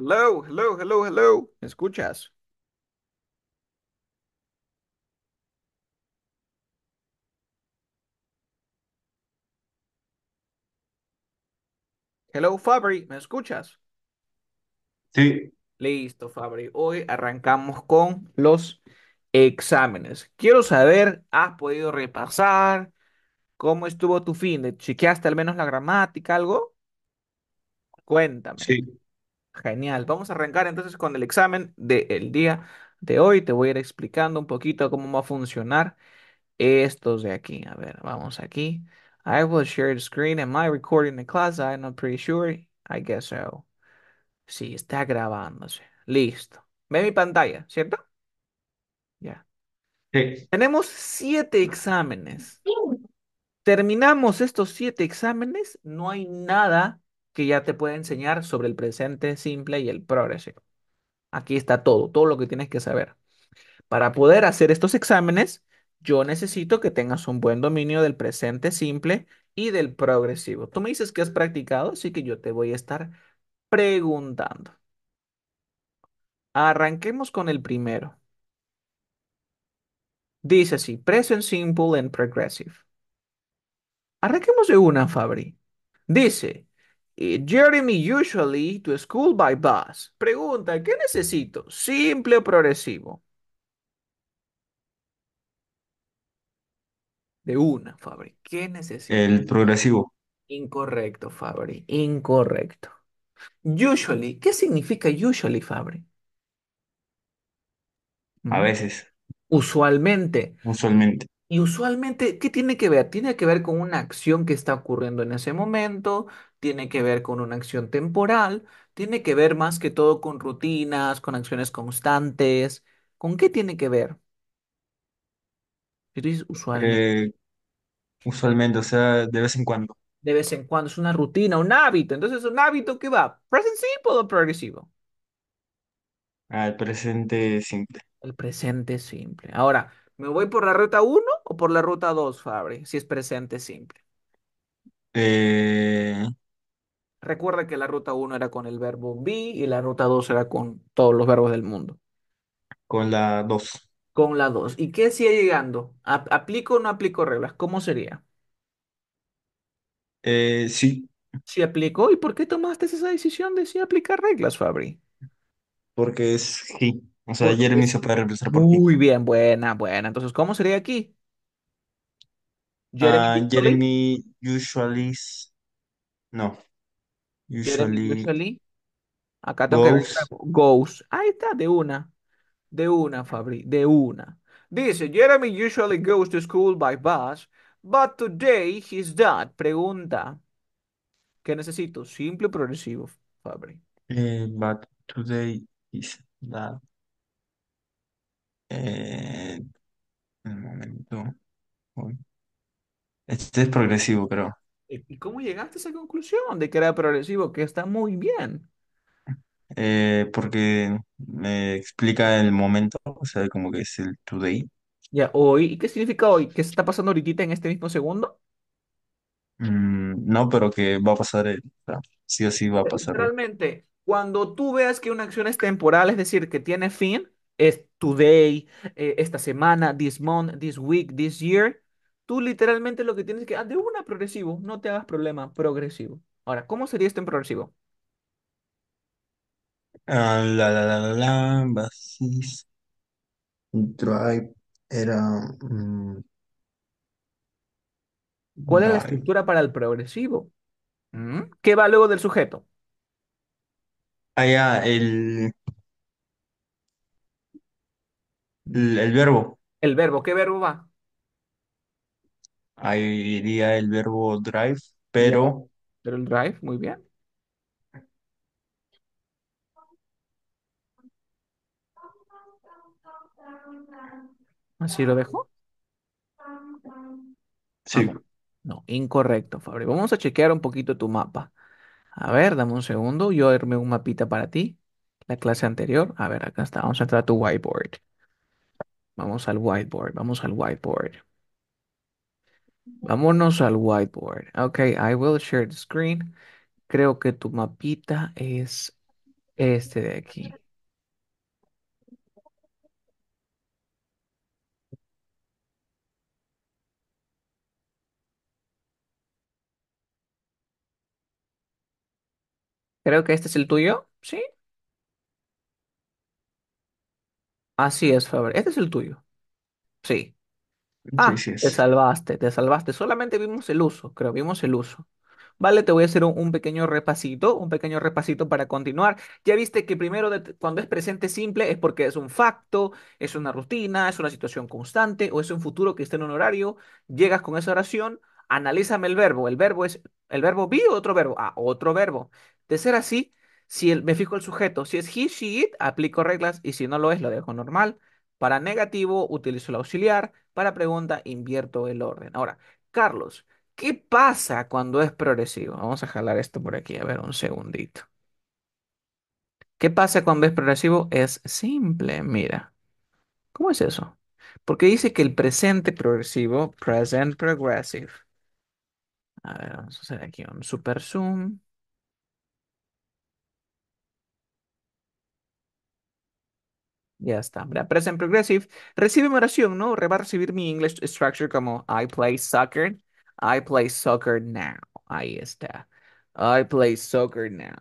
Hello, hello, hello, hello. ¿Me escuchas? Hello, Fabri, ¿me escuchas? Sí, Listo, Fabri. Hoy arrancamos con los exámenes. Quiero saber, ¿has podido repasar? ¿Cómo estuvo tu fin? ¿Chequeaste al menos la gramática, algo? Cuéntame. sí. Genial. Vamos a arrancar entonces con el examen del día de hoy. Te voy a ir explicando un poquito cómo va a funcionar estos de aquí. A ver, vamos aquí. I will share the screen. Am I recording the class? I'm not pretty sure. I guess so. Sí, está grabándose. Listo. Ve mi pantalla, ¿cierto? Ya. Tenemos siete exámenes. Terminamos estos siete exámenes. No hay nada que ya te puede enseñar sobre el presente simple y el progresivo. Aquí está todo, todo lo que tienes que saber. Para poder hacer estos exámenes, yo necesito que tengas un buen dominio del presente simple y del progresivo. Tú me dices que has practicado, así que yo te voy a estar preguntando. Arranquemos con el primero. Dice así, present simple and progressive. Arranquemos de una, Fabri. Dice, eh, Jeremy usually to school by bus. Pregunta, ¿qué necesito? ¿Simple o progresivo? De una, Fabri. ¿Qué necesito? El progresivo. Incorrecto, Fabri. Incorrecto. Usually. ¿Qué significa usually, Fabri? A veces, Usualmente. usualmente. Y usualmente, ¿qué tiene que ver? Tiene que ver con una acción que está ocurriendo en ese momento, tiene que ver con una acción temporal, tiene que ver más que todo con rutinas, con acciones constantes. ¿Con qué tiene que ver? es usualmente, eh, usualmente, o sea, de vez en cuando. de vez en cuando, es una rutina, un hábito. Entonces, ¿un hábito que va? ¿Present simple o progresivo? Al ah, presente simple. El presente simple. Ahora, ¿me voy por la ruta 1 o por la ruta 2, Fabri? Si es presente simple. Eh, Recuerda que la ruta 1 era con el verbo be y la ruta 2 era con todos los verbos del mundo. Con la 2. Con la 2. ¿Y qué sigue llegando? ¿Aplico o no aplico reglas? ¿Cómo sería? Eh, sí. sí, Si aplicó, ¿y por qué tomaste esa decisión de si aplicar reglas, Fabri? porque es sí. O sea, Jeremy se puede reemplazar por Muy bien, buena, buena. Entonces, ¿cómo sería aquí? Ah, Jeremy Jeremy usually. No. Usually Acá tengo goes. Ahí está, de una. De una, Fabri, de una. Dice, Jeremy usually goes to school by bus, but today he's dad pregunta, ¿qué necesito? Simple o progresivo, Fabri. Eh, but today is dead. eh, un momento. Este es progresivo, creo. Eh, ¿Y cómo llegaste a esa conclusión de que era progresivo? Que está muy bien. Eh, porque me explica el momento, o sea, como que es el today. Ya, hoy, ¿y qué significa hoy? ¿Qué está pasando ahorita en este mismo segundo? Mm, no, pero que va a pasar, sí o sí va a pasar. Realmente, cuando tú veas que una acción es temporal, es decir, que tiene fin, es today, eh, esta semana, this month, this week, this year, Tú literalmente lo que tienes que... Ah, de una progresivo, no te hagas problema, progresivo. Ahora, ¿cómo sería esto en progresivo? Ah, la la la la la, basis, era mm, ¿Cuál es la estructura para el progresivo? ¿Mm? ¿Qué va luego del sujeto? allá ah, el, el verbo, El verbo, ¿qué verbo va? Ahí iría el verbo drive, pero Pero el drive, muy bien. ¿Así lo dejo? sí, ah, no. incorrecto, Fabri. Vamos a chequear un poquito tu mapa. A ver, dame un segundo. Yo armé un mapita para ti. La clase anterior. A ver, acá está. Vamos a entrar a tu whiteboard. Vamos al whiteboard. Vamos al whiteboard. Vámonos al whiteboard. Ok, I will share the screen. Creo que tu mapita es este de aquí. Creo que este es el tuyo, ¿sí? Así es, Faber. Este es el tuyo, sí. Ah, te salvaste, te salvaste. Solamente vimos el uso, creo, vimos el uso. Vale, te voy a hacer un, pequeño repasito, un pequeño repasito para continuar. Ya viste que primero cuando es presente simple es porque es un facto, es una rutina, es una situación constante o es un futuro que está en un horario. Llegas con esa oración, analízame el verbo. ¿El verbo es el verbo be o otro verbo? Ah, otro verbo. De ser así, si me fijo el sujeto, si es he, she, it, aplico reglas y si no lo es, lo dejo normal. Para negativo utilizo el auxiliar. Para pregunta invierto el orden. Ahora, Carlos, ¿qué pasa cuando es progresivo? Vamos a jalar esto por aquí. A ver, un segundito. ¿Qué pasa cuando es progresivo? Es simple, mira. ¿Cómo es eso? Porque dice que el presente progresivo, present progressive. A ver, vamos a hacer aquí un super zoom. Ya está. Present Progressive. Recibe mi oración, ¿no? Va a recibir mi English structure como I play soccer. I play soccer now. Ahí está. I play soccer now.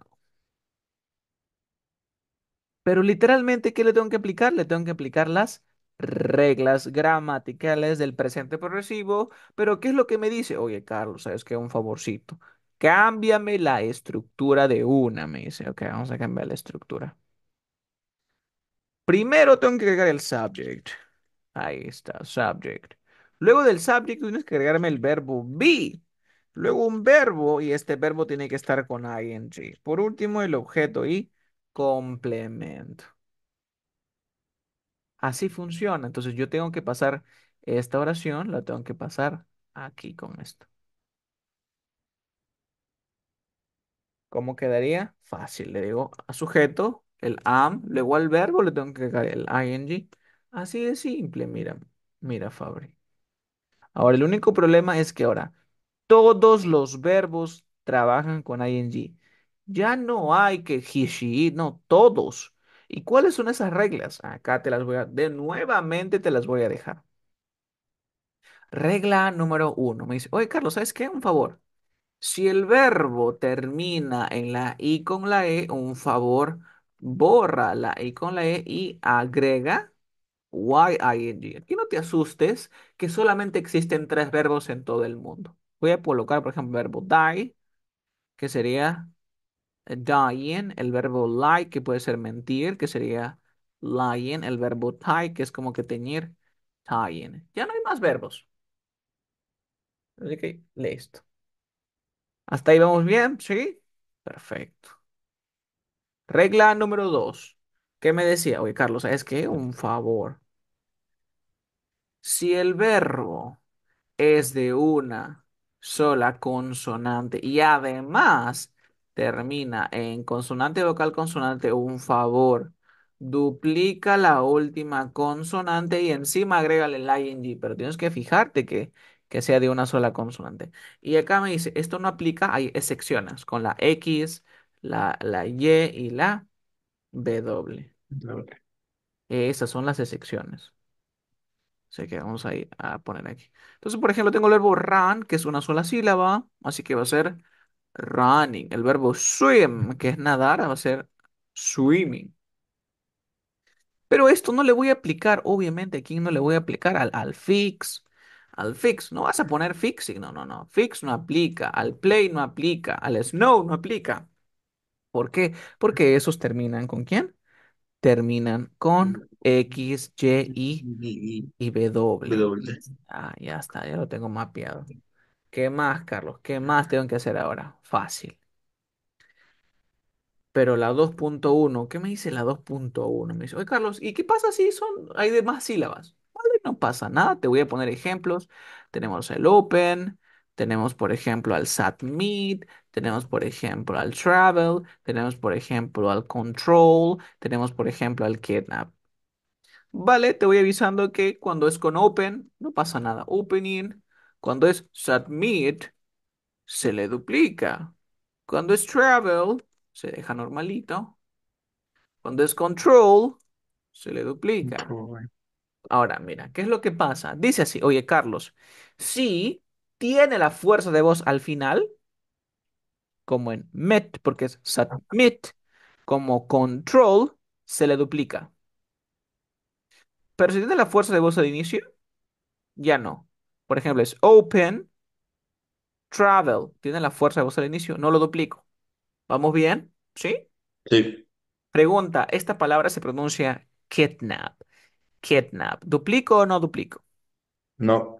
Pero literalmente, ¿qué le tengo que aplicar? Le tengo que aplicar las reglas gramaticales del presente progresivo. Pero, ¿qué es lo que me dice? Oye, Carlos, ¿sabes qué? Un favorcito. Cámbiame la estructura de una, me dice. Ok, vamos a cambiar la estructura. Primero tengo que agregar el subject. Ahí está, subject. Luego del subject tienes que agregarme el verbo be. Luego un verbo y este verbo tiene que estar con ing. Por último, el objeto y complemento. Así funciona. Entonces yo tengo que pasar esta oración, la tengo que pasar aquí con esto. ¿Cómo quedaría? Fácil. Le digo a sujeto, el am, luego al verbo le tengo que agregar el ing. Así de simple, mira, mira, Fabri. Ahora, el único problema es que ahora todos los verbos trabajan con ing. Ya no hay que he, she, no, todos. ¿Y cuáles son esas reglas? Acá te las voy a, de nuevamente te las voy a dejar. Regla número uno. Me dice, oye, Carlos, ¿sabes qué? Un favor. Si el verbo termina en la i con la e, un favor, borra la I con la E y agrega YING. Aquí no te asustes que solamente existen tres verbos en todo el mundo. Voy a colocar, por ejemplo, el verbo die, que sería dying, el verbo lie, que puede ser mentir, que sería lying, el verbo tie, que es como que teñir, tying. Ya no hay más verbos. Así que listo. ¿Hasta ahí vamos bien? ¿Sí? Perfecto. Regla número dos. ¿Qué me decía? Oye, Carlos, Es que Un favor. Si el verbo es de una sola consonante y además termina en consonante vocal consonante, un favor. Duplica la última consonante y encima agrégale el ing, pero tienes que fijarte que, que sea de una sola consonante. Y acá me dice, esto no aplica, hay excepciones con la X, la, la Y y la W. Doble. Esas son las excepciones. Así que vamos a, ir a poner aquí. Entonces, por ejemplo, tengo el verbo run, que es una sola sílaba, así que va a ser running. El verbo swim, que es nadar, va a ser swimming. Pero esto no le voy a aplicar, obviamente, aquí no le voy a aplicar al, al fix, al fix. No vas a poner fixing, no, no, no. Fix no aplica, al play no aplica, al snow no aplica. ¿Por qué? Porque esos terminan con quién? Terminan con mm. X, Y, Y Y- W. Ah, ya está, ya lo tengo mapeado. ¿Qué más, Carlos? ¿Qué más tengo que hacer ahora? Fácil. Pero la 2.1, ¿qué me dice la 2.1? Me dice, oye Carlos, ¿y qué pasa si son, hay demás sílabas? no pasa nada, te voy a poner ejemplos. Tenemos el open, tenemos, por ejemplo, al submit, tenemos, por ejemplo, al travel, tenemos, por ejemplo, al control, tenemos, por ejemplo, al kidnap. Vale, te voy avisando que cuando es con open, no pasa nada. Opening, cuando es submit, se le duplica. Cuando es travel, se deja normalito. Cuando es control, se le duplica. Ahora, mira, ¿qué es lo que pasa? Dice así, oye, Carlos, si tiene la fuerza de voz al final, como en met, porque es submit, como control, se le duplica. Pero si tiene la fuerza de voz al inicio, ya no. Por ejemplo, es open, travel, tiene la fuerza de voz al inicio, no lo duplico. ¿Vamos bien? ¿Sí? Sí. Pregunta, esta palabra se pronuncia kidnap. Kidnap. ¿Duplico o no duplico? No.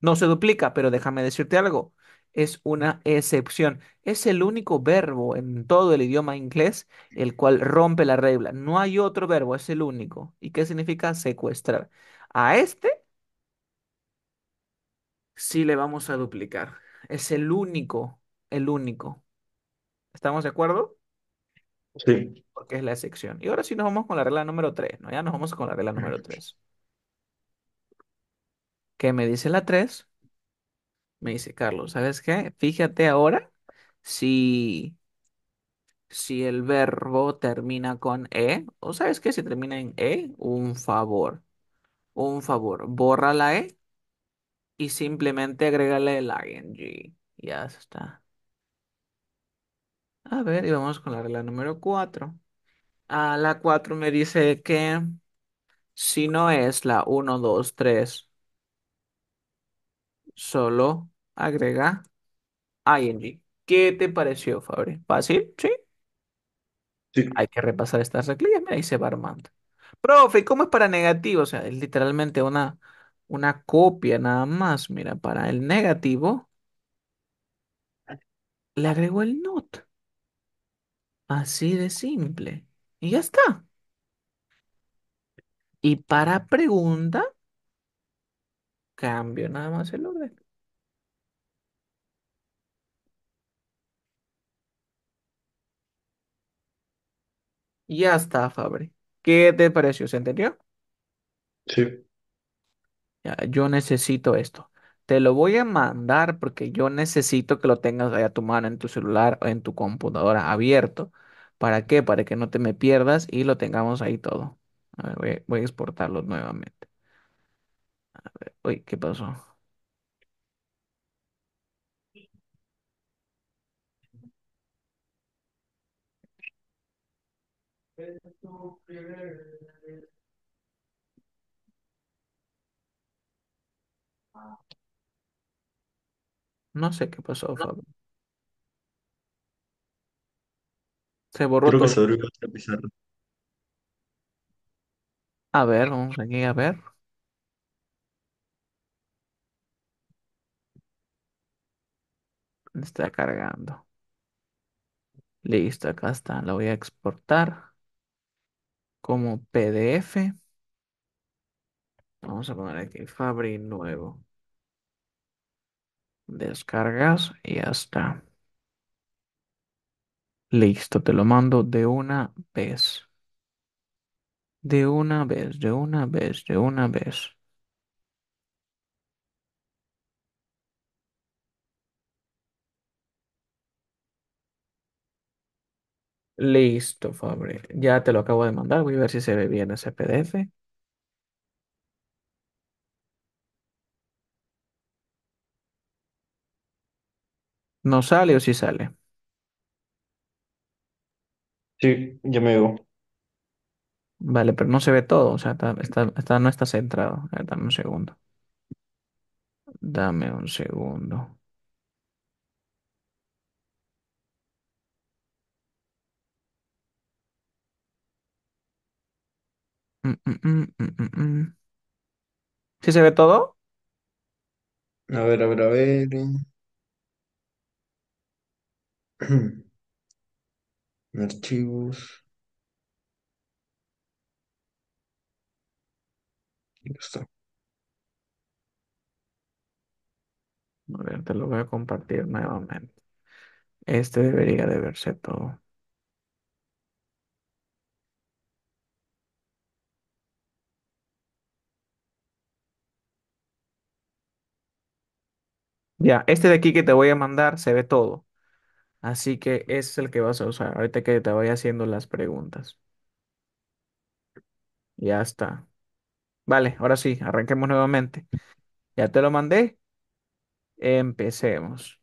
No se duplica, pero déjame decirte algo. Es una excepción. Es el único verbo en todo el idioma inglés el cual rompe la regla. No hay otro verbo, es el único. ¿Y qué significa secuestrar? A este sí le vamos a duplicar. Es el único, el único. ¿Estamos de acuerdo? Sí. Porque es la excepción. Y ahora sí nos vamos con la regla número 3, ¿no? Ya nos vamos con la regla número tres. ¿Qué me dice la 3? Me dice Carlos, ¿sabes qué? Fíjate ahora si, si el verbo termina con E, o sabes qué, si termina en E, un favor, un favor, borra la E y simplemente agrégale el ing. Ya está. A ver, y vamos con la regla número 4. A la 4 me dice que si no es la 1, 2, 3, solo agrega ing. ¿Qué te pareció, Fabri? ¿Fácil? Sí. Sí. Hay que repasar estas reglas. Mira, va armando. Profe, ¿cómo es para negativo? O sea, es literalmente una, una copia nada más. Mira, para el negativo le agregó el not. Así de simple. Y ya está. Y para pregunta, Cambio nada más el orden. Ya está, Fabri. ¿Qué te pareció? ¿Se entendió? Sí. yo necesito esto. Te lo voy a mandar porque yo necesito que lo tengas ahí a tu mano en tu celular o en tu computadora abierto. ¿Para qué? Para que no te me pierdas y lo tengamos ahí todo. voy a exportarlo nuevamente. Uy, ¿qué pasó? No sé qué pasó, Fabio. Se borró Creo que se abrió pizarra. A ver, vamos aquí a ver. Está cargando. Listo, acá está. La voy a exportar como PDF. Vamos a poner aquí Fabri nuevo. Descargas y ya está. Listo, te lo mando de una vez. De una vez, de una vez, de una vez. Listo, Fabri. Ya te lo acabo de mandar. Voy a ver si se ve bien ese PDF. ¿No sale o si sale? Sí, ya me veo. Vale, pero no se ve todo. O sea, está, no está centrado. dame un segundo. Dame un segundo. Mm, mm, mm, ¿Sí se ve todo? A ver, a ver, a ver. Archivos. Listo. A ver, te lo voy a compartir nuevamente. Este debería de verse todo. Ya, este de aquí que te voy a mandar se ve todo. Así que ese es el que vas a usar. Ahorita que te vaya haciendo las preguntas. Ya está. Vale, ahora sí, arranquemos nuevamente. Ya te lo mandé. Empecemos.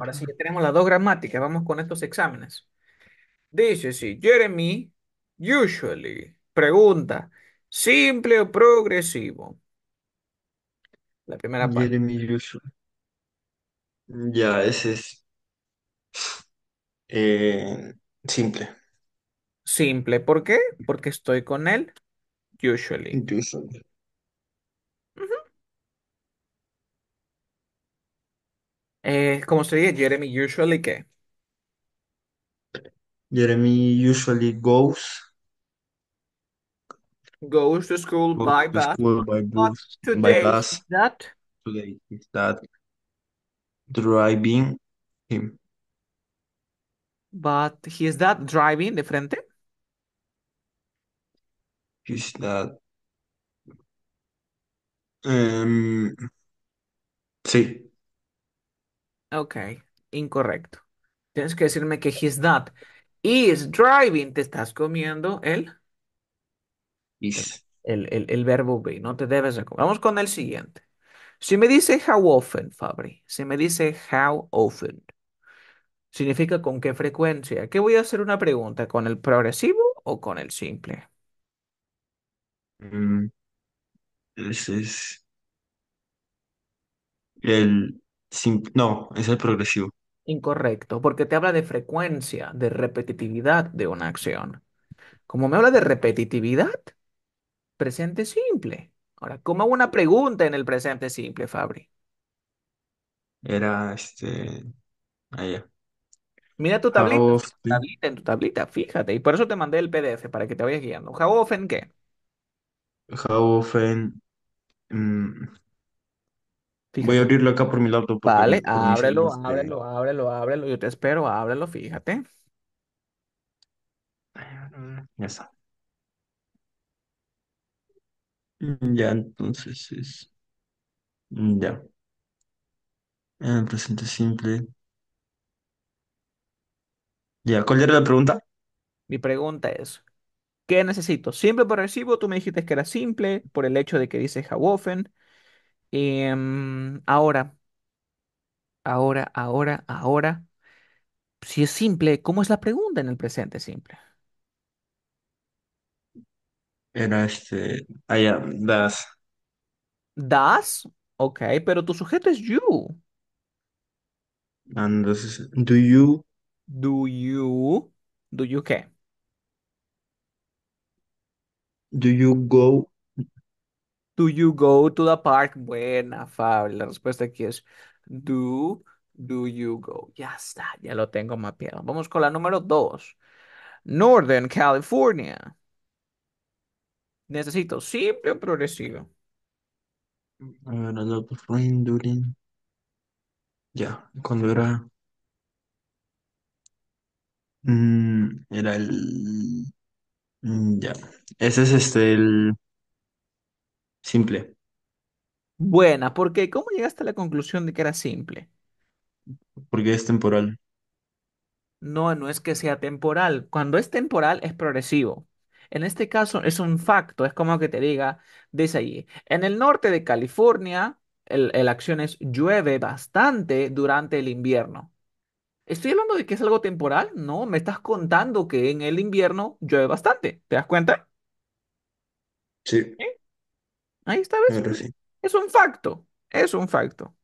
Ahora sí, ya tenemos las dos gramáticas. Vamos con estos exámenes. Dice sí, Jeremy, usually. Pregunta, ¿simple o progresivo? la primera parte. Jeremy Usually. Ya, ese es eh, simple. Simple, ¿por qué? Porque estoy con él, usually. ¿Cómo se dice? Jeremy usually qué? Jeremy usually goes goes to school by bus. today by Is that today is that driving him. But he is that driving de frente? He's that um sí. Ok, incorrecto. Tienes que decirme que he's that. Is driving, te estás comiendo él. El, el, verbo be, no te debes Vamos con el siguiente. Si me dice how often, Fabri, si me dice how often, significa con qué frecuencia. ¿Qué voy a hacer una pregunta? ¿Con el progresivo o con el simple? Mm, ese es el No, es el progresivo. Incorrecto, porque te habla de frecuencia, de repetitividad de una acción. Como me habla de repetitividad, Presente simple. Ahora, ¿cómo hago una pregunta en el presente simple, Fabri? Era este. Allá. Mira tu tablita, en tu tablita, fíjate. Y por eso te mandé el PDF para que te vayas guiando. How often qué? How often. Mm, voy a abrirlo acá por mi lado. Vale, ábrelo, este ábrelo, ábrelo, ábrelo. Yo te espero, ábrelo, fíjate. Ya está. Mm, ya, entonces es. Mm, ya. En ah, el presente simple. Ya, ¿cuál era la pregunta? Mi pregunta es, ¿qué necesito? ¿Simple por recibo? Tú me dijiste que era simple por el hecho de que dice how often. Em, ahora, ahora, ahora, ahora. Si es simple, ¿cómo es la pregunta en el presente simple? Era este. Allá, das. das ok, pero tu sujeto es you. And this do you. Do you, do you qué? Do you go? Do you go to the park? Buena, Fabio. La respuesta aquí es do, do you go? Ya está, ya lo tengo mapeado. Vamos con la número dos. Northern California. Necesito simple o progresivo. Ya, cuando era. Mm, era el. Mm, ya. Ese es este, el simple. Buena, porque ¿cómo llegaste a la conclusión de que era simple? Porque es temporal. No, no es que sea temporal. Cuando es temporal es progresivo. En este caso es un facto, es como que te diga, dice allí, en el norte de California, el, el acción es llueve bastante durante el invierno. ¿Estoy hablando de que es algo temporal? No, me estás contando que en el invierno llueve bastante. ¿Te das cuenta? Sí, Ahí está, ¿ves? Es un facto, es un facto.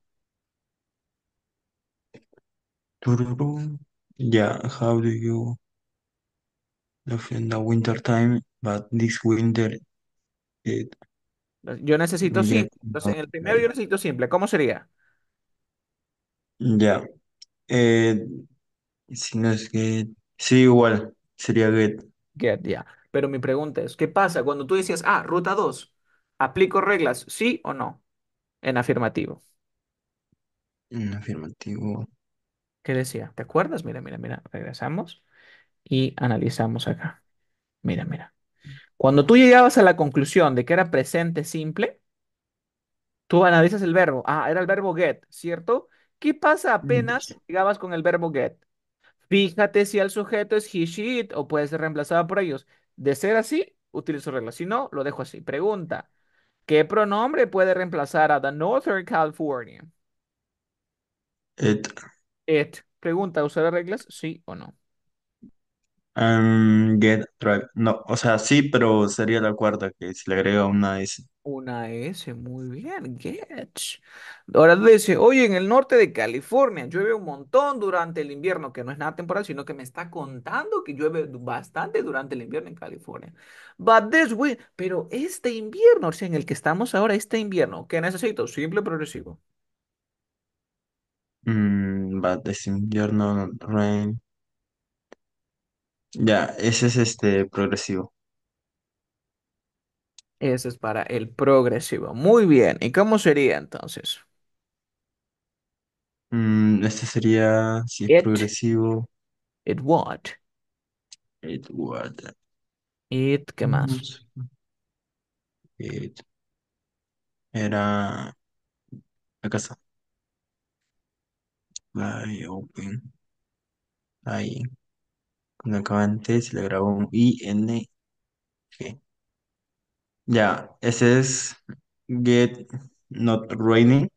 Ya, how do you winter time, but this winter eh, Yo necesito simple. Entonces, en el primero yo necesito simple. ¿Cómo sería? Ya. Eh, si no es que. Sí, igual. Sería get. Get, ya. Pero mi pregunta es, ¿qué pasa cuando tú decías, ah, ruta 2, aplico reglas, sí o no? En afirmativo. En afirmativo. ¿Qué decía? ¿Te acuerdas? Mira, mira, mira. Regresamos y analizamos acá. Mira, mira. Cuando tú llegabas a la conclusión de que era presente simple, tú analizas el verbo. Ah, era el verbo get, ¿cierto? ¿Qué pasa mm, apenas llegabas con el verbo get? Fíjate si el sujeto es he, she, it, o puede ser reemplazado por ellos. De ser así, utilizo reglas. Si no, lo dejo así. Pregunta. ¿Qué pronombre puede reemplazar a the Northern California? It. It. Pregunta, ¿Usar reglas? Sí o no. Em, get Drive. No, o sea, sí, pero sería la cuarta que se le agrega una S. Una S, muy bien, get. Ahora dice, oye, en el norte de California llueve un montón durante el invierno, que no es nada temporal, sino que me está contando que llueve bastante durante el invierno en California. But this way pero este invierno, o sea, en el que estamos ahora, este invierno, ¿qué necesito? Simple progresivo. Mm, but this invierno rain. Ya, ese es este progresivo. Ese es para el progresivo. Muy bien. ¿Y cómo sería entonces? Mm, este sería, si progresivo, it what? it what? It, ¿qué mm, más? It era, La casa. open, ahí no acaba antes le grabó un I, Ya, ese es Get Not Raining.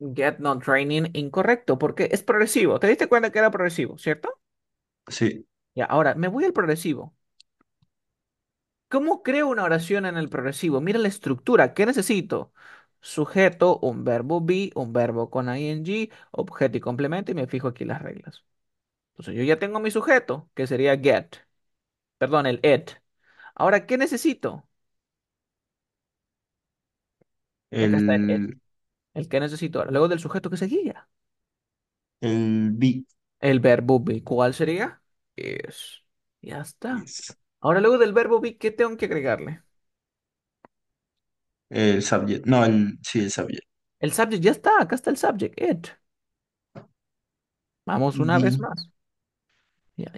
Get Not Raining, incorrecto, porque es progresivo. ¿Te diste cuenta que era progresivo, cierto? Sí. Ya, ahora me voy al progresivo. ¿Cómo creo una oración en el progresivo? Mira la estructura. ¿Qué necesito? Sujeto, un verbo be, un verbo con ing, objeto y complemento, y me fijo aquí las reglas. Entonces yo ya tengo mi sujeto, que sería get. Perdón, el it. Ahora, ¿qué necesito? el que necesito. Ahora, Luego del sujeto que seguía. el be El verbo be. ¿Cuál sería? Es. Ya está. Ahora, luego del verbo be, ¿qué tengo que agregarle? el subject. No, el, sí, el subject. El subject, ya está. Acá está el subject, it. Vamos una vez más.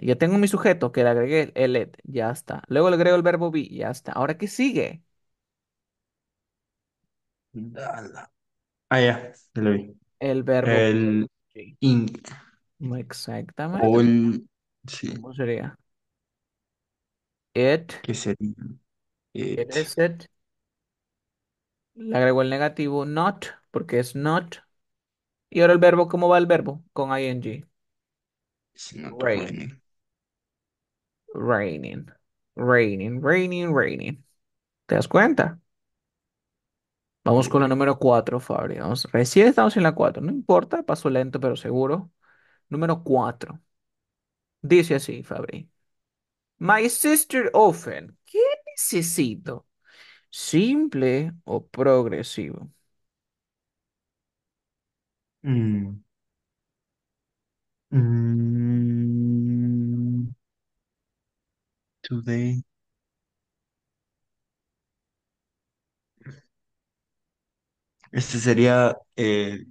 Ya, tengo mi sujeto que le agregué el let, ya está. Luego le agrego el verbo be, ya está. Ahora, ¿qué sigue? Ah, ya, ya lo vi. El verbo El be. Exactamente. o el... Sí, ¿Cómo sería? It, ¿qué sería? it it. Le agrego el negativo not, porque es not. Y ahora el verbo, ¿cómo va el verbo? Con ing raining. Raining. Raining, raining, raining. ¿Te das cuenta? Vamos con la número 4, Fabri. Recién estamos en la 4. No importa, paso lento pero seguro. Número 4. Dice así, Fabri. My sister often. ¿Qué necesito? ¿Simple o progresivo? Mm. Mm, today. Este sería eh,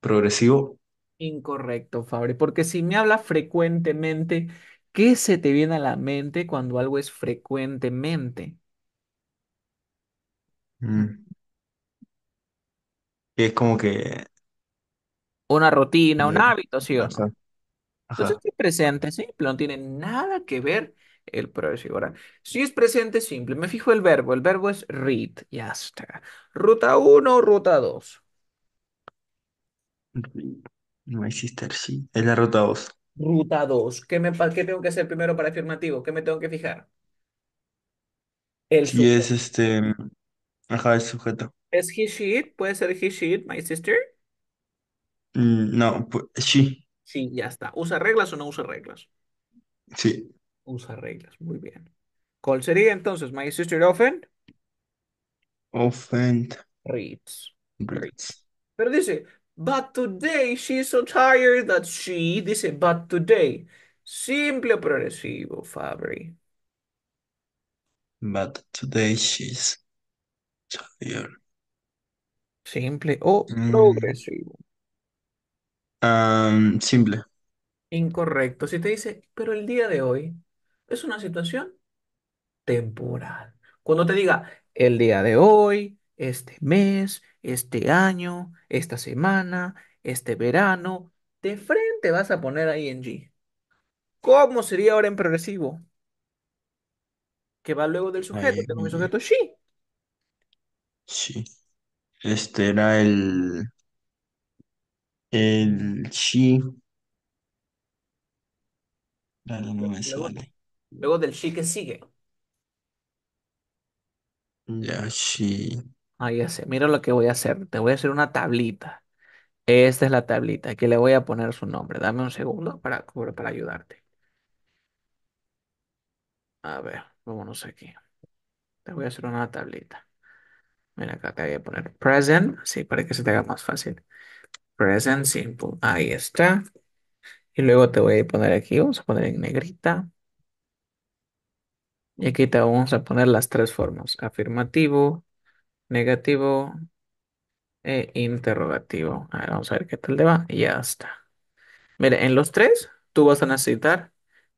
progresivo. Incorrecto, Fabri, porque si me hablas frecuentemente, ¿qué se te viene a la mente cuando algo es frecuentemente? Mm. Es como que una rutina, un hábito, ¿sí o Entonces, pues es presente simple, no tiene nada que ver el progresivo. oral. Si es presente simple, me fijo el verbo, el verbo es read, ya está. Ruta 1, ruta 2. No sister, sí. Es la ruta 2. Ruta 2. ¿Qué me, tengo que hacer primero para afirmativo? ¿Qué me tengo que fijar? El Y es este. Ajá, el sujeto. ¿Es he, she, ¿Puede ser he, she, my sister? Mm, no, pues, sí. Sí, ya está. ¿Usa reglas o no usa reglas? Sí. Usa reglas, muy bien. ¿Cuál sería entonces? My sister often? Often. Reads. Reads. Pero dice, but today she's so tired that she... Dice, but today. Simple o progresivo, Fabri. But today she's tired. Simple o mm. progresivo simple. Incorrecto. Si te dice, pero el día de hoy es una situación temporal. Cuando te diga el día de hoy, este mes, este año, esta semana, este verano, de frente vas a poner ing. ¿Cómo sería ahora en progresivo? Que va luego del sujeto. Tengo mi sujeto sí sí. Este era el. El chi. Luego, del chi que sigue. Ya, chi. Ahí ya sé. Mira lo que voy a hacer. Te voy a hacer una tablita. Esta es la tablita. que le voy a poner su nombre. Dame un segundo para, para ayudarte. A ver, vámonos aquí. Te voy a hacer una tablita. Mira, acá te voy a poner present, Sí, para que se te haga más fácil. Present simple. Ahí está. Y luego te voy a poner aquí, vamos a poner en negrita. Y aquí te vamos a poner las tres formas. Afirmativo, negativo e interrogativo. A ver, vamos a ver qué tal le va. Y ya está. Mira, en los tres tú vas a necesitar,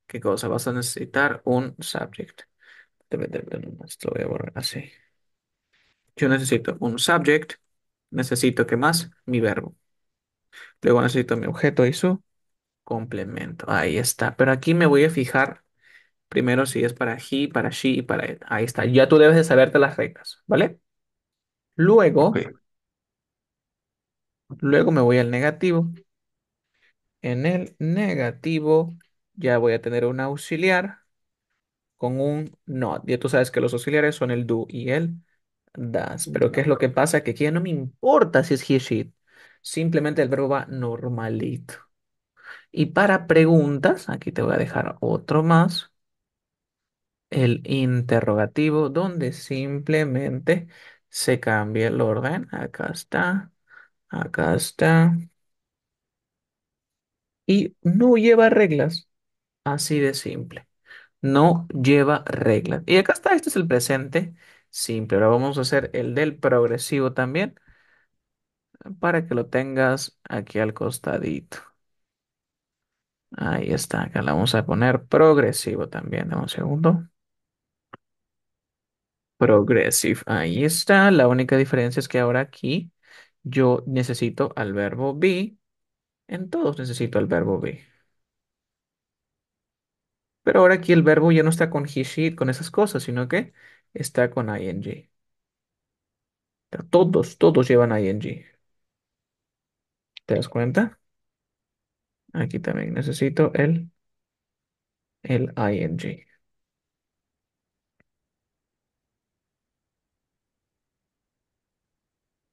¿qué cosa? Vas a necesitar un subject. Esto voy a borrar así. Yo necesito un subject. Necesito, ¿qué más? Mi verbo. Luego necesito mi objeto y su complemento. Ahí está. Pero aquí me voy a fijar primero si es para he, para she y para Ahí está. Ya tú debes de saberte las reglas, ¿vale? Luego, luego me voy al negativo. En el negativo ya voy a tener un auxiliar con un not. Ya tú sabes que los auxiliares son el do y el das. Pero ¿qué es lo que pasa? Que aquí ya no me importa si es he, she. Simplemente el verbo va normalito. Y para preguntas, aquí te voy a dejar otro más. El interrogativo, donde simplemente se cambia el orden. Acá está. Acá está. Y no lleva reglas. Así de simple. No lleva reglas. Y acá está, este es el presente simple. Ahora vamos a hacer el del progresivo también para que lo tengas aquí al costadito. Ahí está, acá la vamos a poner progresivo también. Dame un segundo. Progressive, ahí está. La única diferencia es que ahora aquí yo necesito al verbo be. En todos necesito el verbo be. Pero ahora aquí el verbo ya no está con he, con esas cosas, sino que está con ing. todos, todos llevan ing. ¿Te das cuenta? Aquí también necesito el, el ing.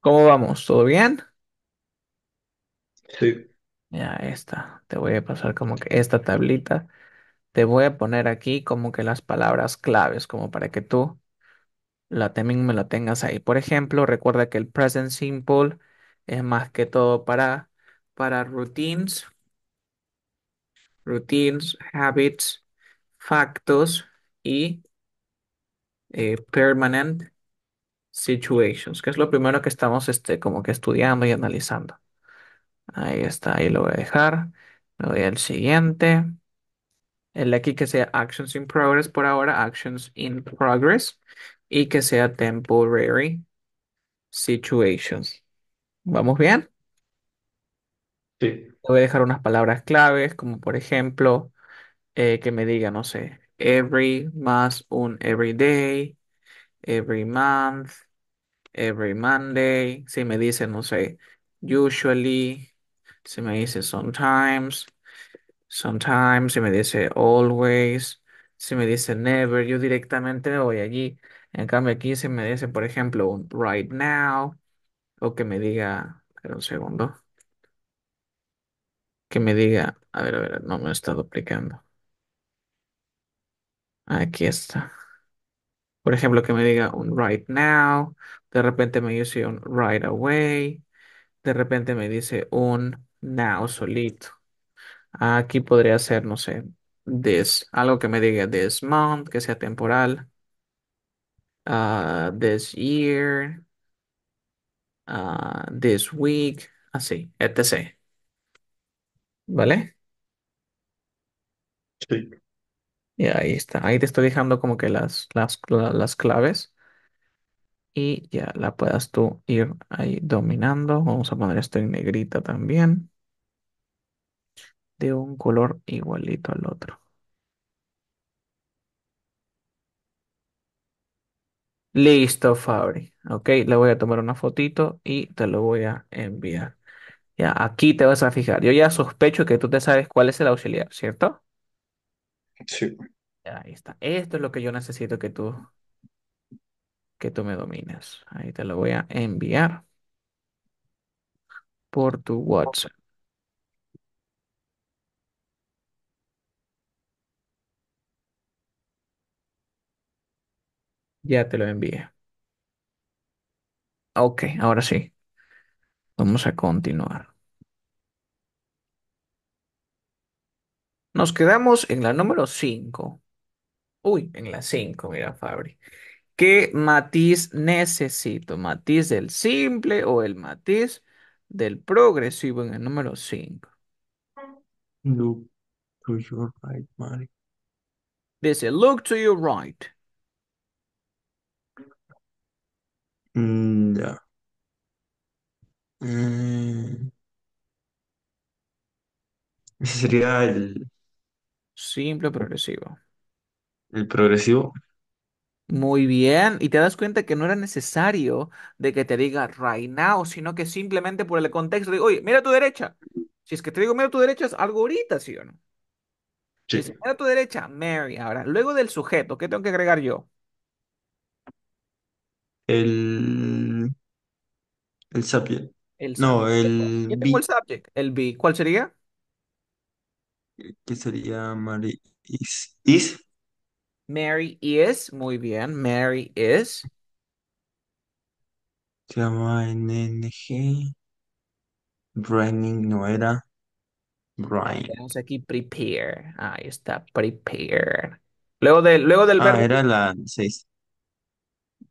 ¿Cómo vamos? ¿Todo bien? Sí. Ya, está. Te voy a pasar como que esta tablita. Te voy a poner aquí como que las palabras claves, como para que tú la, también me la tengas ahí. Por ejemplo, recuerda que el present simple es más que todo para, para routines, routines, habits, factos y eh, permanent situations, que es lo primero que estamos este, como que estudiando y analizando. Ahí está, ahí lo voy a dejar. Me voy al siguiente. El de aquí que sea Actions in Progress por ahora, Actions in Progress, y que sea Temporary Situations. ¿Vamos bien? Sí. voy a dejar unas palabras claves, como por ejemplo, eh, que me diga, no sé, every más un every day, every month, every Monday. Si me dice, no sé, usually, si me dice sometimes, sometimes, si me dice always, si me dice never, yo directamente me voy allí. En cambio, aquí si me dice, por ejemplo, un right now. O que me diga, Espera un segundo, que me diga, a ver, a ver, no me está duplicando. Aquí está. Por ejemplo, que me diga un right now, de repente me dice un right away, de repente me dice un now solito. Aquí podría ser, no sé, this, algo que me diga this month, que sea temporal, ah, this year. Ah, this week, así, etc. ¿Vale? Sí. Y ahí está. Ahí te estoy dejando como que las, las, las claves y ya la puedas tú ir ahí dominando. Vamos a poner esto en negrita también, de un color igualito al otro. Listo, Fabri. Ok, le voy a tomar una fotito y te lo voy a enviar. Ya, aquí te vas a fijar. Yo ya sospecho que tú te sabes cuál es el auxiliar, ¿cierto? Sí. ahí está. Esto es lo que yo necesito que tú, que tú me domines. Ahí te lo voy a enviar por tu WhatsApp. Ya te lo envío. Ok, ahora sí. Vamos a continuar. Nos quedamos en la número 5. Uy, en la 5, mira, Fabri. ¿Qué matiz necesito? ¿Matiz del simple o el matiz del progresivo en el número 5? Look to your right, Mari. Dice, look to your right. Mm, ya. Mm. ese sería el, Simple progresivo. el progresivo. Muy bien, y te das cuenta que no era necesario de que te diga right now, sino que simplemente por el contexto digo, oye, mira a tu derecha. Si es que te digo, mira a tu derecha, es algo ahorita, ¿sí o no? mira a tu derecha, Mary. Ahora, luego del sujeto, ¿qué tengo que agregar yo? El, el subject. No, el este el el ¿Cuál sería? ¿Qué sería Mary is, Mary is. Muy bien. Mary is. Se llama NNG. Branding no era. Brian. tenemos aquí prepare. Ahí está, prepare. Luego, del luego del Ah, era la 6.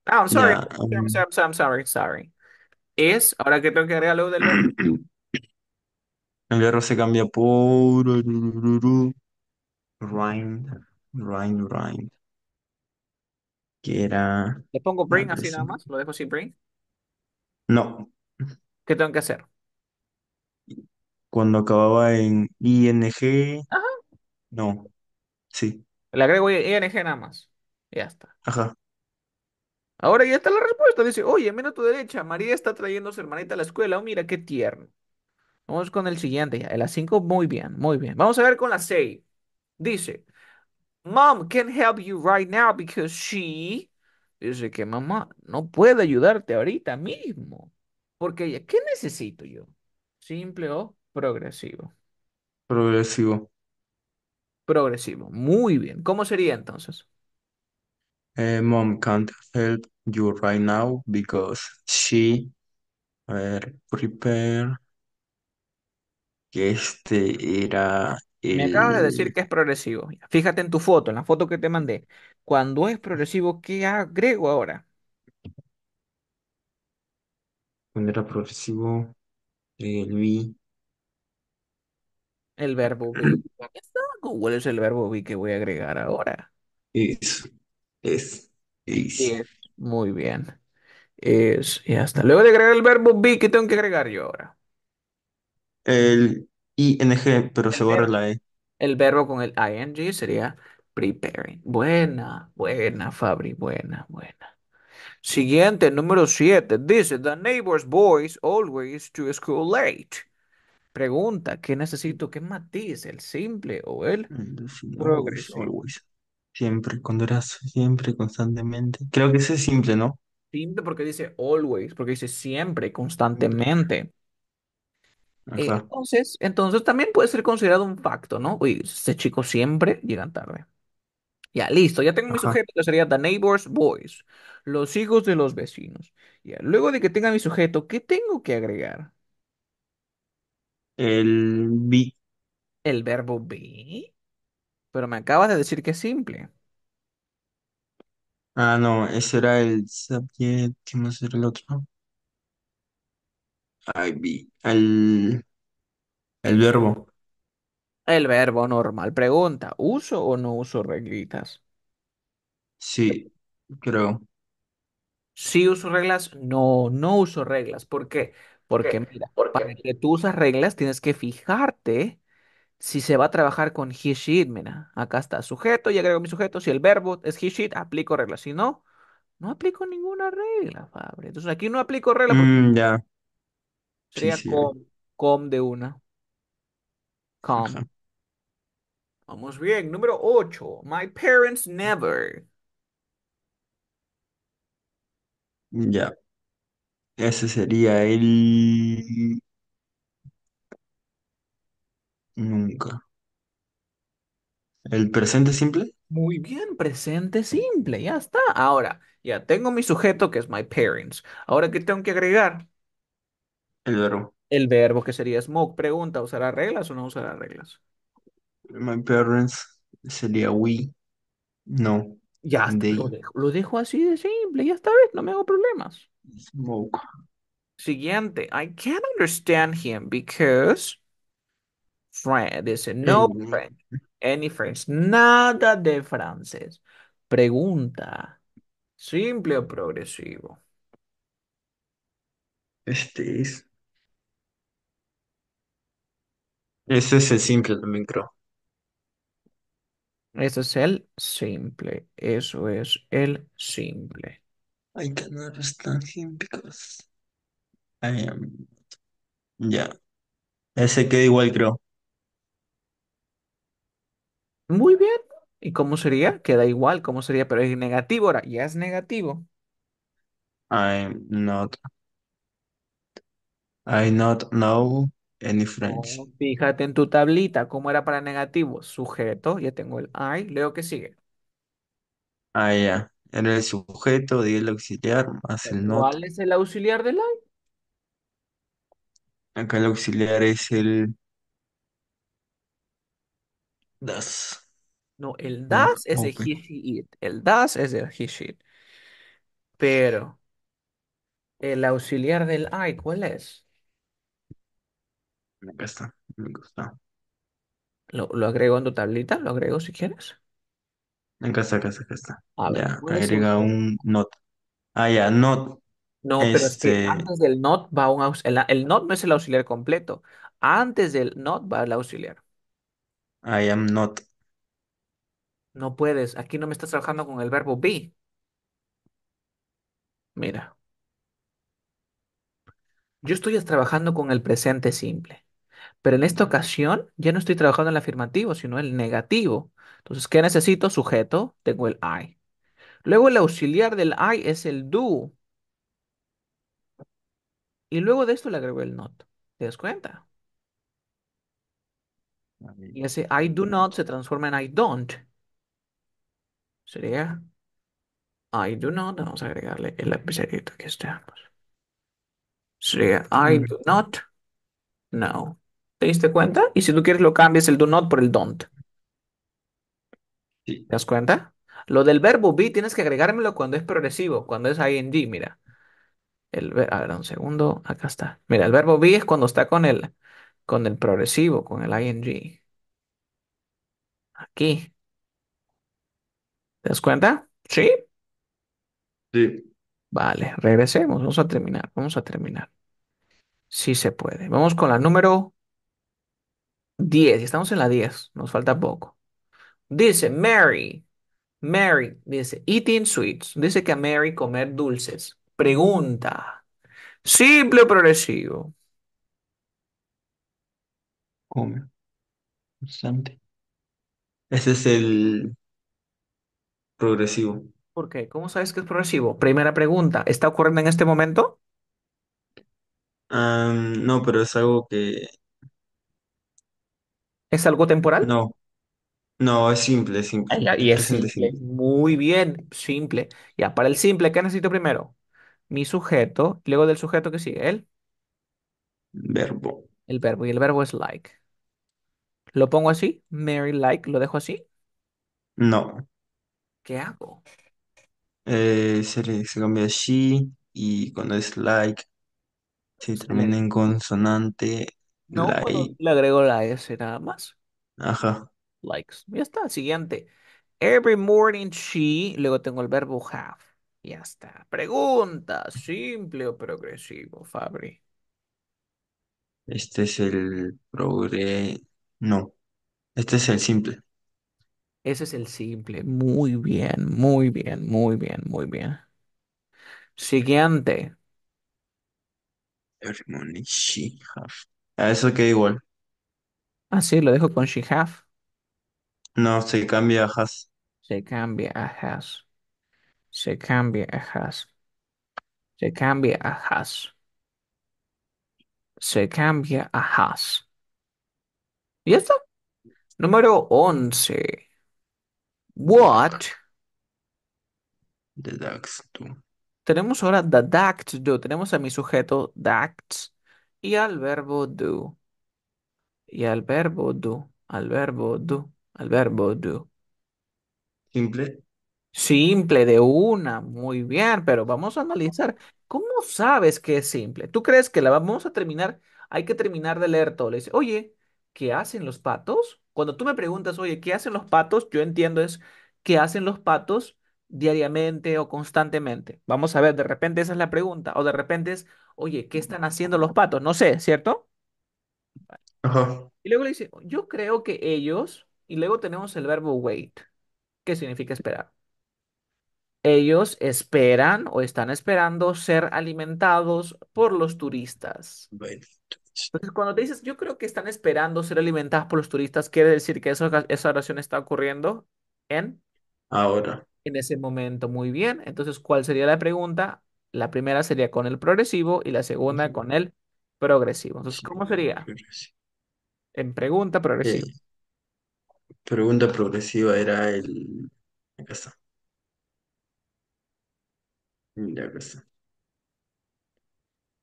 Ah, I'm sorry. I'm um, sorry. I'm sorry. sorry. Es, ahora que tengo que agregar del verbo. el verbo se cambia por... Rind, rind, rind, que era Le pongo print bring así nada más, lo dejo sin bring. No, ¿Qué tengo que hacer? cuando acababa en ing, Ajá. no, sí, Le agrego ing nada más. Ya está. ajá, Ahora ya está la respuesta. Dice, oye, mira a tu derecha, María está trayendo a su hermanita a la escuela. Oh, mira qué tierno. Vamos con el siguiente La 5, muy bien, muy bien. Vamos a ver con la 6. Dice, Mom can help you right now because she... Dice que mamá no puede ayudarte ahorita mismo. Porque ella, ¿qué necesito yo? ¿Simple o progresivo? Progresivo. Progresivo. Muy bien. ¿Cómo sería entonces? Eh, mom can't help you right now because she prepared. este era Me acaba de decir que es progresivo. Fíjate en tu foto, en la foto que te mandé. Cuando es progresivo, ¿qué agrego ahora? cuando era progresivo el vi El verbo ¿Cuál es el verbo vi que voy a agregar ahora? es es. Muy bien. Es, y hasta luego de agregar el verbo be, ¿Qué tengo que agregar yo ahora? El ing, pero se borra la e. el verbo con el ing sería preparing. Buena, buena, Fabri, buena, buena. Siguiente, número 7. Dice, the neighbor's boys always to school late. Pregunta, ¿qué necesito? ¿Qué matiz? ¿El simple o el Progress Siempre, cuando eras siempre, constantemente. Creo que ese es simple, ¿no? Simple porque dice always, porque dice siempre, constantemente. Eh, entonces, entonces también puede ser considerado un facto, ¿no? Uy, este chico siempre llega tarde. Ya, listo, ya tengo mi sujeto que sería The Neighbor's Boys, los hijos de los vecinos. Ya, luego de que tenga mi sujeto, ¿qué tengo que agregar? El be. El verbo be. Pero me acabas de decir que es simple. Ah, no, ese era el subject. ¿Qué más era el otro? I El, el verbo. El verbo normal pregunta, ¿uso o no uso reglitas? Sí, creo. Sí uso reglas, no, no uso reglas. ¿Por qué? Porque mira, para que tú usas reglas tienes que fijarte. Si se va a trabajar con he, she, mira, acá está sujeto y agrego mi sujeto. Si el verbo es he, she, aplico regla. Si no, no aplico ninguna regla, Fabre. Entonces aquí no aplico regla porque mm, ya. sería com, com de una. Com. Vamos bien. Número 8. My parents never. Ya. Ese sería el Nunca. ¿El presente simple? Muy bien, presente simple, ya está. Ahora, ya tengo mi sujeto que es my parents. Ahora, ¿qué tengo que agregar? El verbo. El verbo que sería smoke. Pregunta, ¿usará reglas o no usará reglas? My parents sería we. No. Ya lo dejo, dejo así de simple, ya esta vez no me hago problemas. smoke. Siguiente, I can't understand him because... Dice, no friend, Any French. Nada de francés. Pregunta. ¿Simple o progresivo? Este es. Ese es el simple también, creo. Ese es el simple. Eso es el simple. I que no tan him because I am- Ya. Ese queda igual, creo. Muy bien. ¿Y cómo sería? Queda igual, ¿cómo sería? Pero es negativo ahora, ya es negativo. I'm not, I not know any French. Oh, fíjate en tu tablita, ¿cómo era para negativo? Sujeto, ya tengo el I, leo que sigue. Ah, ya. Era el sujeto, di el auxiliar, más el no ¿Cuál es el auxiliar del I? Acá el auxiliar es el Das. No, el das es el he, she, it. El das es el he, she. it. Pero el auxiliar del I, ¿cuál es? Acá está. Me gusta. ¿Lo, lo agrego en tu tablita? ¿Lo agrego si quieres? Acá está, acá está, acá está. agrega un not. Ah, ya, not. No, pero es que este antes del not va un auxiliar el not no es el auxiliar completo. Antes del not va el auxiliar. I am not. No puedes. Aquí no me estás trabajando con el verbo be. Mira. Yo estoy trabajando con el presente simple. Pero en esta ocasión ya no estoy trabajando en el afirmativo, sino en el negativo. Entonces, ¿qué necesito? Sujeto, tengo el I. Luego el auxiliar del I es el do. Y luego de esto le agrego el not. ¿Te das cuenta? Y ese I do not se transforma en I don't. Sería I do not. Vamos a agregarle el lapicerito que estemos. Pues. Sería I mm. do not. No. ¿Te diste cuenta? Y si tú quieres lo cambias el do not por el don't. ¿Te das cuenta? Lo del verbo be tienes que agregármelo cuando es progresivo, cuando es ing, mira. El, a ver, un segundo, acá está. Mira, el verbo be es cuando está con el, con el progresivo, con el ing. Aquí. ¿Te das cuenta? Sí. Sí. Vale, regresemos. Vamos a terminar. Vamos a terminar. Sí se puede. Vamos con la número 10. Estamos en la 10. Nos falta poco. Dice Mary. Mary dice eating sweets. Dice que a Mary comer dulces. Pregunta. Simple progresivo. Ese es el progresivo. ¿Por qué? ¿Cómo sabes que es progresivo? Primera pregunta, ¿está ocurriendo en este momento? no, pero es algo que... ¿Es algo temporal? No, no, es simple, simple. Y Muy bien, simple. Ya, para el simple, ¿qué necesito primero? Mi sujeto, luego del sujeto que sigue, él, Verbo. el verbo, y el verbo es like. ¿Lo pongo así? Mary like, ¿lo dejo así? No. ¿Qué hago? Eh, se, le- cambia she y cuando es like, se termina en consonante, No, le agrego la S nada más. Ajá. Likes. Ya está, siguiente. Every morning she, luego tengo el verbo have. Ya está. Pregunta, simple o progresivo, Fabri. Este es el progresivo. No, este es el simple. Ese es el simple. Muy bien, muy bien, muy bien, muy bien. Siguiente. Hermione A ah, eso queda igual. Ah, sí, lo dejo con she have. No, se cambia a has. Se cambia a has. Se cambia a has. Se cambia a has. Se cambia a has. Y ya Número 11. What? The ducks, do Tenemos ahora the ducks, do. Tenemos a mi sujeto ducks, y al verbo do. Y al verbo do. Al verbo do. Al verbo do. Simple. Simple de una. Muy bien, pero vamos a analizar. ¿Cómo sabes que es simple? ¿Tú crees que la vamos a terminar? Hay que terminar de leer todo. Le dice, oye, ¿qué hacen los patos? Cuando tú me preguntas, oye, ¿qué hacen los patos? Yo entiendo es qué hacen los patos diariamente o constantemente. Vamos a ver, de repente esa es la pregunta, o de repente es, oye, ¿qué están haciendo los patos? No sé, ¿cierto? Y luego le dice, yo creo que ellos, y luego tenemos el verbo wait, que significa esperar. Ellos esperan o están esperando ser alimentados por los turistas. Entonces, cuando te dices, yo creo que están esperando ser alimentadas por los turistas, quiere decir que esa oración está ocurriendo en... Ahora. En ese momento, muy bien. Entonces, ¿cuál sería la pregunta? La primera sería con el progresivo y la segunda con el progresivo. Entonces, ¿cómo sería? En pregunta progresiva. pregunta progresiva era el... Acá está. Mira, acá está.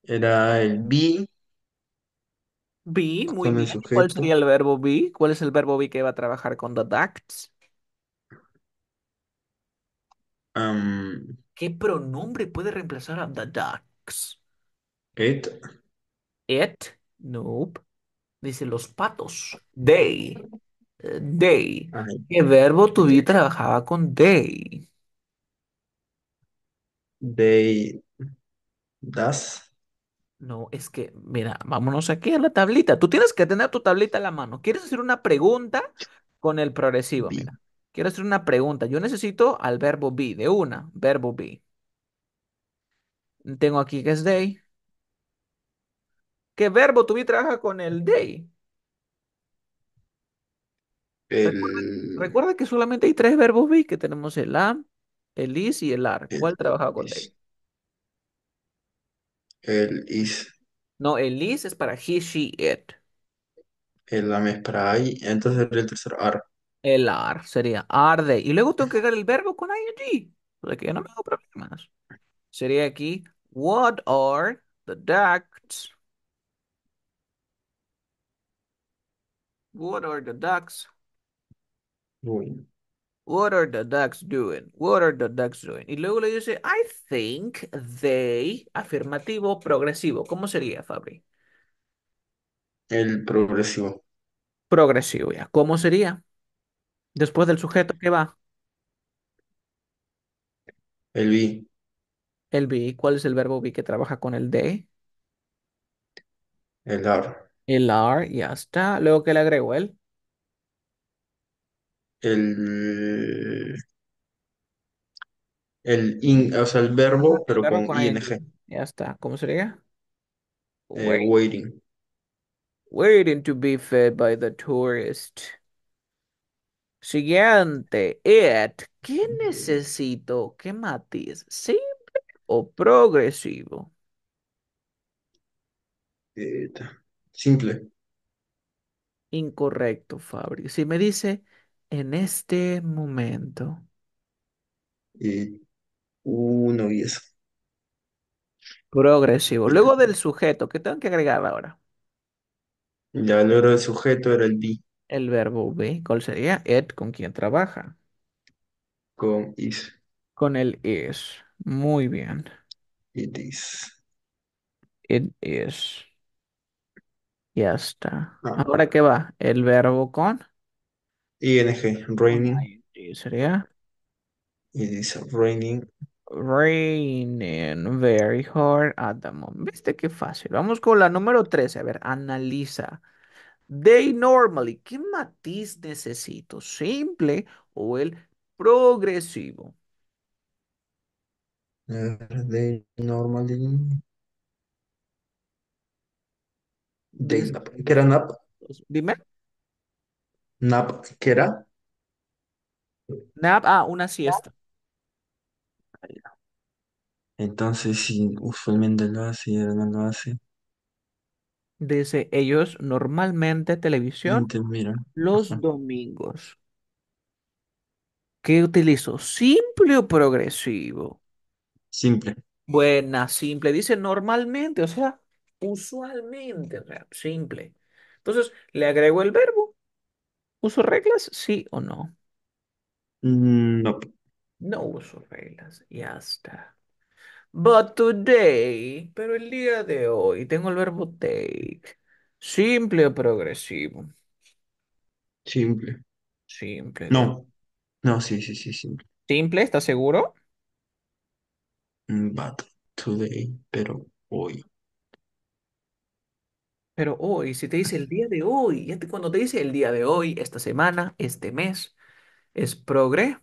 Era el B Be, muy bien. ¿Cuál el verbo be? ¿Cuál es el verbo be que va a trabajar con the ducks? ¿Qué pronombre puede reemplazar a the ducks? it. It, nope. Dice los patos. They, they. ¿Qué verbo tu be trabajaba con they? They. Das. No, es que, mira, vámonos aquí a la tablita. Tú tienes que tener tu tablita en la mano. ¿Quieres hacer una pregunta con el progresivo? Mira, quiero hacer una pregunta. Yo necesito al verbo be, de una, verbo be. Tengo aquí que es day. ¿Qué verbo tu be trabaja con el day? Recuerda, que solamente hay tres verbos be que tenemos el am, el is y el ar. Igual trabaja con day? El is. No, el is es para he, she, it. El am es para I. Entonces sería el tercer ar. El ar sería arde. Y luego tengo que agregar el verbo con ing. O sea que no me hago problemas. Sería aquí, what are the ducks? What are the ducks? What are the ducks doing? What are the ducks doing? Y luego le dice, I think they, afirmativo, progresivo. ¿Cómo sería, Fabri? El progresivo. Progresivo, ya. ¿Cómo sería? Después del sujeto, ¿qué va? El be. El be. ¿Cuál es el verbo be que trabaja con el de? El are. El are, ya está. Luego, que le agregó él? el, el, in, o sea, el verbo, pero con ing. Ya está. ¿Cómo sería? Eh, waiting. waiting to be fed by the tourist. Siguiente. It. ¿Qué necesito? ¿Qué matiz? ¿Simple o progresivo? Eh, simple. Incorrecto, Fabri. Si me dice en este momento. Eh, uno y eso. Progresivo. Luego del sujeto, ¿qué tengo que agregar ahora? Ya luego del sujeto era el be El verbo be, ¿cuál sería? Ed, ¿con quién trabaja? con is. Con el is. Muy bien. It is. It is. Ya está. Ah. ¿Ahora qué va? El verbo con. ING, raining. ¿Sería? Y dice raining. Raining very hard at the moment. ¿Viste qué fácil? Vamos con la número 13. A ver, analiza. They normally. ¿Qué matiz necesito? ¿Simple o el progresivo? they normally. ¿qué Dime. Nap, ¿qué era? Nap, ah, una siesta. Entonces, si usualmente lo hace y no lo hace, Dice, ellos normalmente televisión los domingos. ¿Qué utilizo? ¿Simple o progresivo? Simple. Buena, simple. Dice normalmente, o sea, usualmente, simple. Entonces, le agrego el verbo ¿Uso reglas? ¿Sí o no? Mm, no. No uso reglas. Ya está. But today, pero el día de hoy, tengo el verbo take. Simple o progresivo. Simple. Simple. ¿no? No. sí, sí, sí, simple. Simple, ¿estás seguro? Mm, but today, pero hoy. Pero hoy, si te dice el día de hoy, este, cuando te dice el día de hoy, esta semana, este mes, es progre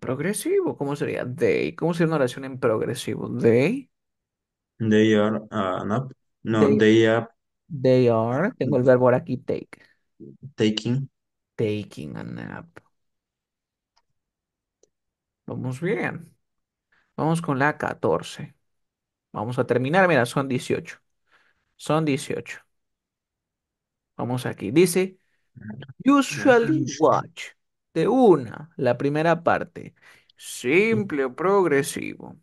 progresivo. ¿Cómo sería day? ¿Cómo sería una oración en progresivo? They, They are, a nap. no, they, are they are, tengo el verbo aquí, take, taking. taking a nap. Vamos bien. Vamos con la 14. Vamos a terminar, mira, son 18. Son 18. Vamos aquí. Dice, usually watch. De una, la primera parte. Simple o progresivo.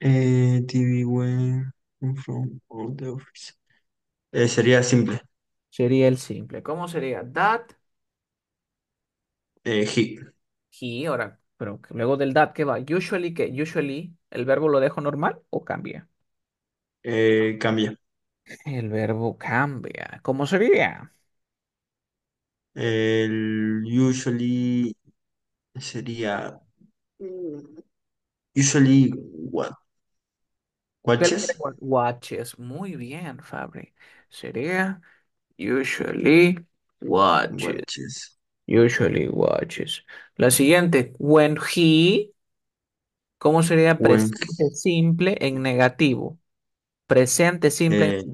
Eh, TV from the office. Eh, sería simple. Sería el simple. ¿Cómo sería? That, eh, he. he, ahora, pero luego del that, ¿qué va? Usually, ¿qué? Usually, ¿el verbo lo dejo normal o cambia? Eh, cambia. El verbo cambia. ¿Cómo sería? El usually sería usually what watches. Watches. Muy bien, Fabri. Sería usually watches. Usually watches. La siguiente, when he, ¿cómo sería presente simple en negativo? Presente simple. Eh,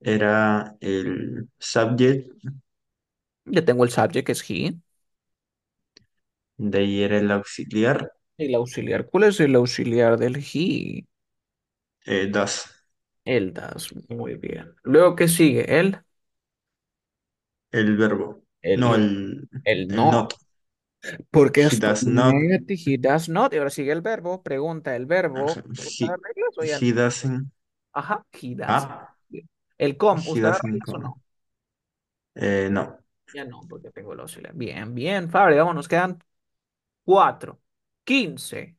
era el subject, Yo tengo el subject que es he. de ahí era el auxiliar, El auxiliar. ¿Cuál es el auxiliar del he? El eh, das, El das. Muy bien. Luego, ¿qué sigue? El, el verbo. no, El, el, no. Porque es negative, he does not. Y ahora sigue el verbo, pregunta el verbo. He, reglas, he doesn't. Ajá, he does ah. el com, he doesn't no? Eh, no. Ya no, porque tengo el auxiliar. Bien, bien, Fabio, vamos, nos quedan cuatro, quince.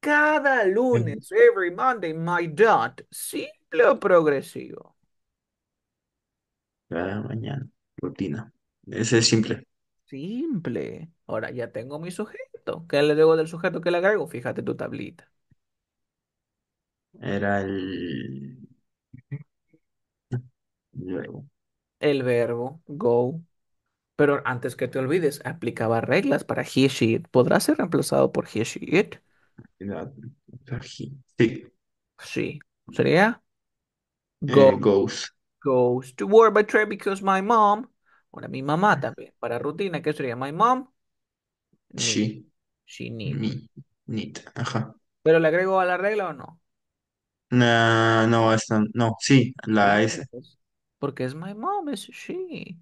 Cada lunes, em. every Monday, my dad, simple o progresivo. Cada mañana, rutina. Ese es simple. Simple. Ahora ya tengo mi sujeto. ¿Qué le digo del sujeto que le agrego? Fíjate tu tablita. Era el... El verbo go. Pero antes que te olvides, aplicaba reglas para he, she, it. Podrá ser reemplazado por he, she, it. Sí. Sí. Sería eh, go goes. goes to war by trade because my mom. Ahora, mi mamá también. Para rutina, ¿qué sería? My mom. sí She. She Ni. Ajá. ¿Pero le agrego a la regla o no? no, no, sí, la S. Porque es my mom, es she.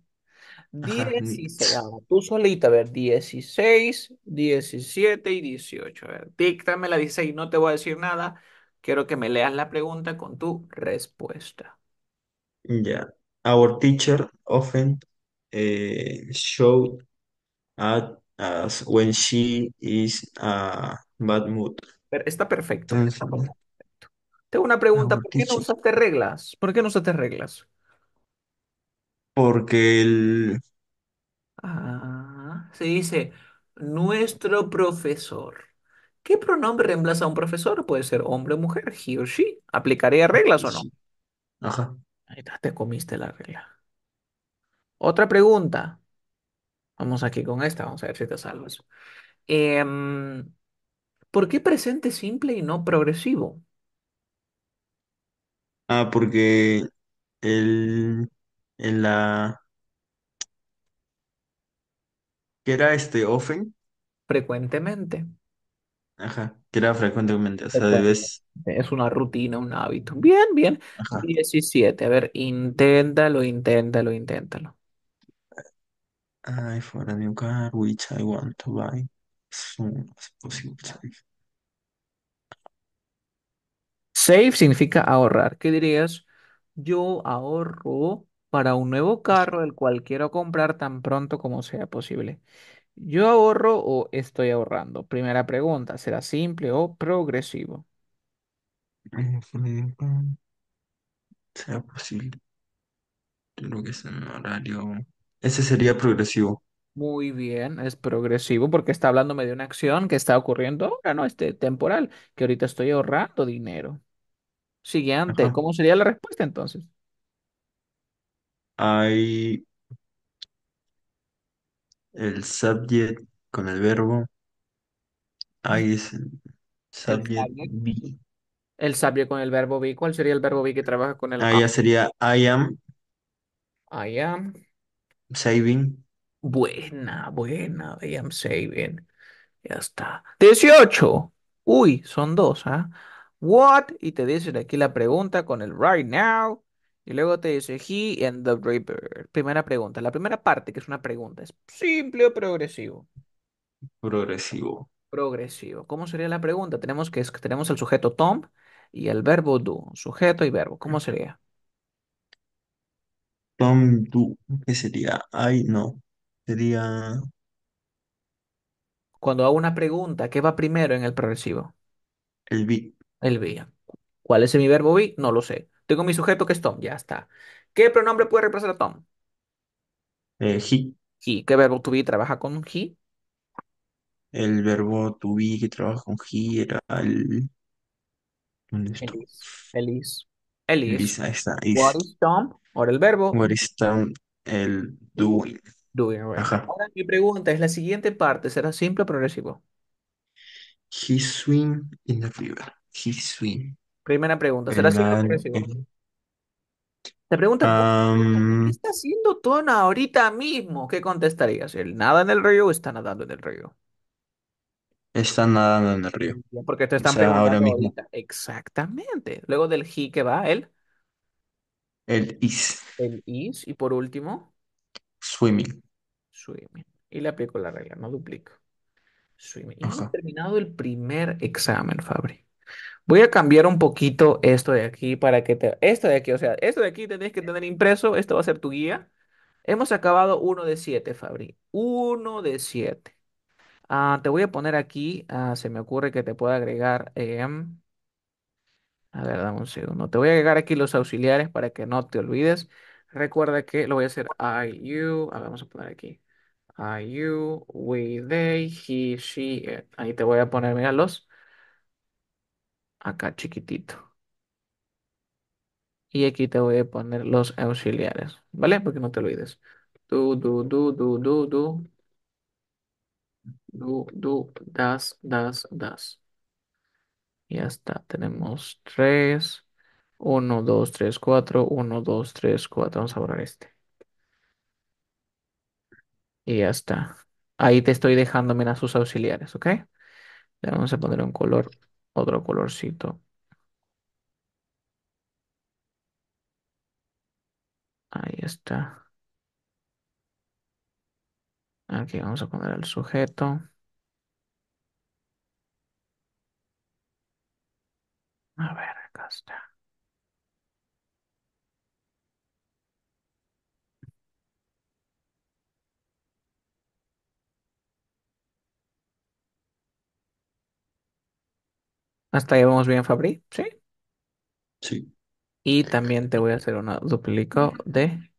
tú solita, a ver, 16, 17 y 18. A ver, díctame la 16, no te voy a decir nada. Quiero que me leas la pregunta con tu respuesta. Ya. Our teacher often eh, at us when she is a bad mood. Está ah, perfecto. Tengo una pregunta, ah, ¿por qué no usaste reglas? ¿Por qué no usaste reglas? Porque el... Ah, se dice nuestro profesor. ¿Qué pronombre reemplaza a un profesor? Puede ser hombre o mujer, he o she. ¿Aplicaría reglas o no? Ajá. Ahí te comiste la regla. Otra pregunta. Vamos aquí con esta, vamos a ver si te salvas. Em, ¿por qué presente simple y no progresivo? Ah, porque el, en la ¿Qué era este ¿Ofen? Frecuentemente. ajá, que era frecuentemente, o sea, vez, Es una rutina, un hábito. Bien, bien. 17. A ver, inténtalo, inténtalo, inténtalo. I for a new car which I want to buy soon as possible. Save. significa ahorrar. ¿Qué dirías? Yo ahorro para un nuevo carro, el cual quiero comprar tan pronto como sea posible. ¿Yo ahorro o estoy ahorrando? Primera pregunta, ¿será simple o progresivo? sea posible. creo que es un horario. Ese sería progresivo. Muy bien, es progresivo porque está hablándome de una acción que está ocurriendo ahora, ¿no? Este temporal, que ahorita estoy ahorrando dinero. Siguiente, ¿cómo sería la respuesta entonces? Hay el subject con el verbo. Ahí es el subject El subject con el verbo be. ¿Cuál sería el verbo be que trabaja con el Ahí ya sería I am I am. Saving. Buena, buena. I am saving. Ya está. 18. Uy, son dos, ¿ah? What? Y te dicen aquí la pregunta con el right now. Y luego te dice he and the river. Primera pregunta. La primera parte, que es una pregunta, es simple o progresivo. Progresivo. Progresivo. ¿Cómo sería la pregunta? Tenemos que tenemos el sujeto Tom y el verbo do. Sujeto y verbo. ¿Cómo sería? Tom tú, ¿qué sería? Ay, no. Sería. Cuando hago una pregunta, ¿qué va primero en el progresivo? El be. El be. ¿Cuál es mi verbo be? No lo sé. Tengo mi sujeto que es Tom, ya está. ¿Qué pronombre puede reemplazar a Tom? he. Eh, ¿Qué verbo to be trabaja con he? El verbo to be que trabaja con he era el. ¿Dónde Elis. Elis. Elis. Tom? Ahora el verbo. el doing? Ahora mi pregunta es, ¿la siguiente parte será simple o progresivo? He swim in the river. He swim. Primera pregunta, ¿será simple o progresivo? Te pregunta ¿qué está haciendo Tona ahorita mismo? ¿Qué contestarías? ¿El nada en el río o está nadando en el río? Está nadando en el río. Porque te están preguntando ahorita. Exactamente. Luego del he que va, él. El is. El is. Y por último, swimming. swimming. Y le aplico la regla, no duplico. Swimming. Y hemos terminado el primer examen, Fabri. Voy a cambiar un poquito esto de aquí para que te... Esto de aquí, o sea, esto de aquí tenés que tener impreso, esto va a ser tu guía. Hemos acabado uno de siete, Fabri. Uno de siete. Ah, te voy a poner aquí, ah, se me ocurre que te pueda agregar em, a ver, dame un segundo. Te voy a agregar aquí los auxiliares para que no te olvides. Recuerda que lo voy a hacer I, you. vamos a poner aquí. I, you, we, they, he, she, Ahí te voy a poner, mira los Acá chiquitito. Y aquí te voy a poner los auxiliares. ¿Vale? Porque no te olvides. Do, do, do, do, do, do. Do, do, das, das, das ya está. Tenemos 3, 1, 2, 3, 4, 1, 2, 3, 4. Vamos a borrar este. Y ya está. Ahí te estoy dejando, mira, sus auxiliares, ¿ok? Le vamos a poner un color, otro colorcito. Ahí está. Aquí vamos a poner el sujeto. A ver, acá está. Hasta ahí vamos bien, Fabri, ¿sí? Sí. Y también te voy a hacer una duplico de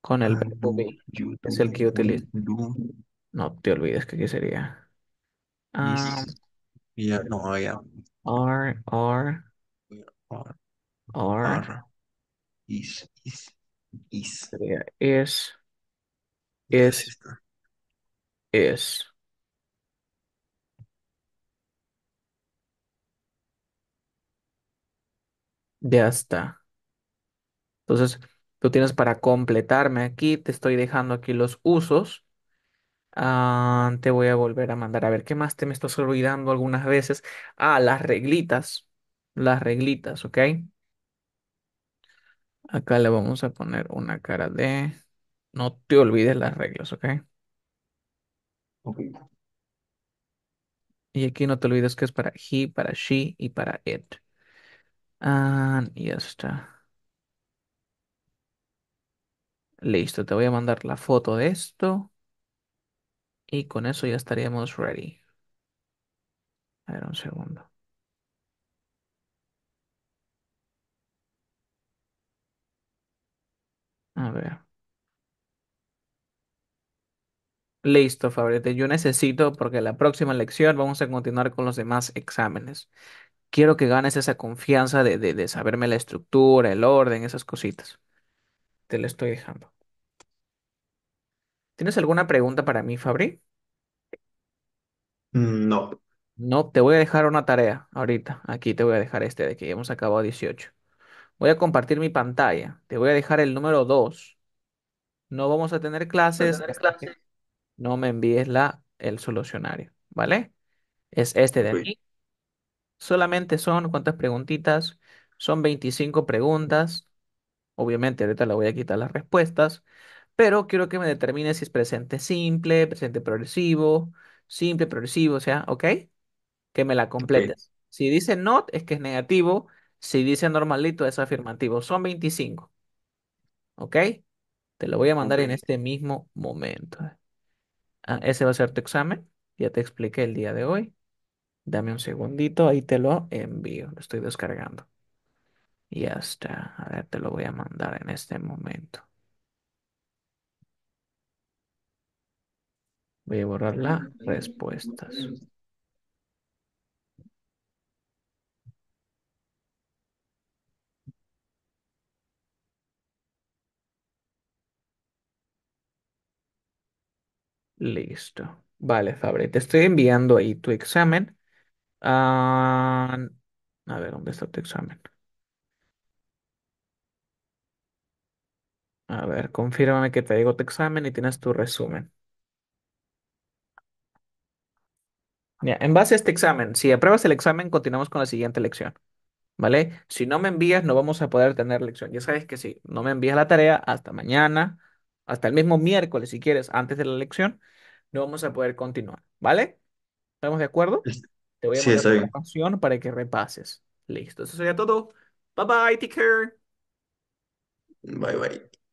con el verbo ah, es el que utilizo. No te olvides que aquí sería. ah, ya, no, ya. R, R, R, R, is, is, is. is, Es is, Ya está. Entonces, tú tienes para completarme aquí, te estoy dejando aquí los usos. Ah, te voy a volver a mandar a ver qué más te me estás olvidando algunas veces. Ah, las reglitas. Las reglitas, ¿ok? Acá le vamos a poner una cara de... No te olvides las reglas, ¿ok? Ok. Y aquí no te olvides que es para he, para she y para it. Ah, y ya está. Listo, te voy a mandar la foto de esto. Y con eso ya estaríamos ready. A ver, un segundo. A ver. Listo, Fabrete. Yo necesito, porque la próxima lección vamos a continuar con los demás exámenes. Quiero que ganes esa confianza de, de saberme la estructura, el orden, esas cositas. Te lo estoy dejando. ¿Tienes alguna pregunta para mí, Fabri? Mm, no. No, te voy a dejar una tarea ahorita. Aquí te voy a dejar este de que hemos acabado 18. Voy a compartir mi pantalla. Te voy a dejar el número 2. No vamos a tener clases no me envíes la, el solucionario, ¿vale? Es este de aquí. Solamente son, ¿cuántas preguntitas? Son 25 preguntas. Obviamente, ahorita le voy a quitar las respuestas, pero quiero que me determine si es presente simple, presente progresivo simple, progresivo, o sea, ¿ok? Que me la completes. Si dice not, es que es negativo. Si dice normalito, es afirmativo. Son 25, ¿ok? Te lo voy a mandar en este mismo momento. Ah, ese va a ser tu examen. Ya te expliqué el día de hoy. Dame un segundito, ahí te lo envío. Lo estoy descargando. Y ya está. A ver, te lo voy a mandar en este momento. Voy a borrar las respuestas. Listo. Vale, Fabri, te estoy enviando ahí tu examen. Ah, a ver, ¿dónde está tu examen? A ver, confírmame que te digo tu examen y tienes tu resumen. En base a este examen, si apruebas el examen, continuamos con la siguiente lección, ¿vale? Si no me envías, no vamos a poder tener lección. Ya sabes que si no me envías la tarea hasta mañana, hasta el mismo miércoles, si quieres, antes de la lección, no vamos a poder continuar, ¿vale? ¿Estamos de acuerdo? Te voy a mandar la para que repases. Listo, eso sería todo. Bye bye, care. Bye, bye.